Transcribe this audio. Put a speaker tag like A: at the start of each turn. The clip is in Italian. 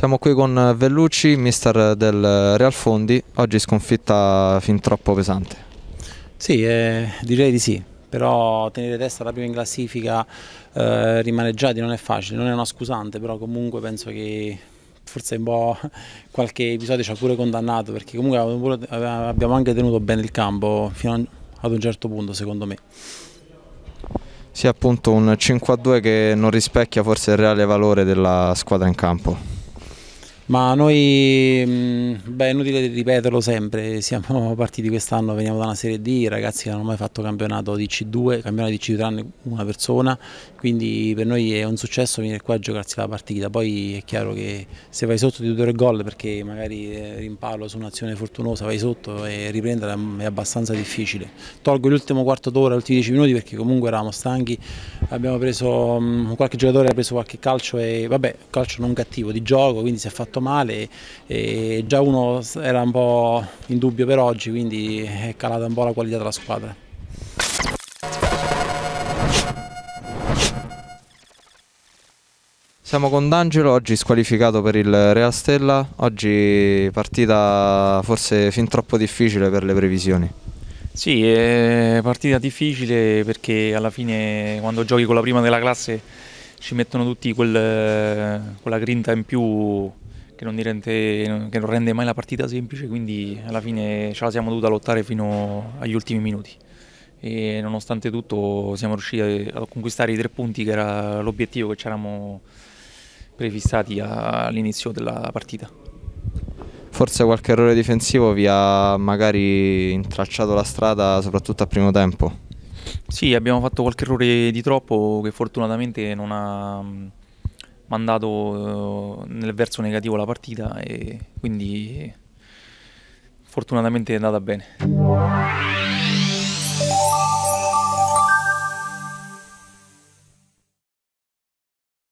A: Siamo qui con Vellucci, mister del Real Fondi, oggi sconfitta fin troppo pesante.
B: Sì, eh, direi di sì, però tenere testa alla prima in classifica, eh, rimaneggiati non è facile, non è una scusante, però comunque penso che forse un po' qualche episodio ci ha pure condannato, perché comunque abbiamo anche tenuto bene il campo fino ad un certo punto secondo me.
A: Sì, appunto un 5-2 che non rispecchia forse il reale valore della squadra in campo. Ma noi,
B: mm, beh, è inutile ripeterlo sempre, siamo partiti quest'anno, veniamo da una Serie D, ragazzi che non hanno mai fatto campionato di C2, campionato di C2 tranne una persona, quindi per noi è un successo venire qua a giocarsi la partita, poi è chiaro che se vai sotto di due gol perché magari eh, rimpallo su un'azione fortunosa, vai sotto e riprendere è abbastanza difficile. Tolgo l'ultimo quarto d'ora, gli ultimi dieci minuti perché comunque eravamo stanchi, abbiamo preso um, qualche giocatore ha preso qualche calcio e vabbè calcio non cattivo di gioco quindi si è fatto male e, e già uno era un po' in dubbio per oggi quindi è calata un po' la qualità della squadra.
A: Siamo con D'Angelo, oggi squalificato per il Real Stella, oggi partita forse fin troppo difficile per le previsioni.
C: Sì, è partita difficile perché alla fine quando giochi con la prima della classe ci mettono tutti quel, quella grinta in più che non, rende, che non, rende, mai la partita semplice, quindi alla fine ce la siamo dovuta lottare fino agli ultimi minuti. E nonostante tutto siamo riusciti a conquistare i tre punti che era l'obiettivo che ci eravamo prefissati all'inizio della partita
A: forse qualche errore difensivo vi ha magari intracciato la strada soprattutto al primo tempo.
C: Sì, abbiamo fatto qualche errore di troppo che fortunatamente non ha mm, mandato eh, nel verso negativo la partita e quindi fortunatamente è andata bene.